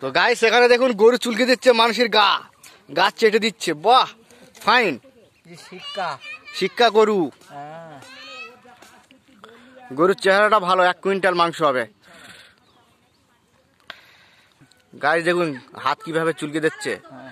তো গায়ে সেখানে দেখুন গরু চুলকে দিচ্ছে মানুষের গা গাছ চেটে দিচ্ছে বাহ ফাইন শিক্ষা শিক্ষা গরু হ্যাঁ। গরুর চেহারাটা ভালো এক কুইন্টাল মাংস হবে গাছ দেখুন হাত কিভাবে চুলকে দিচ্ছে হ্যাঁ।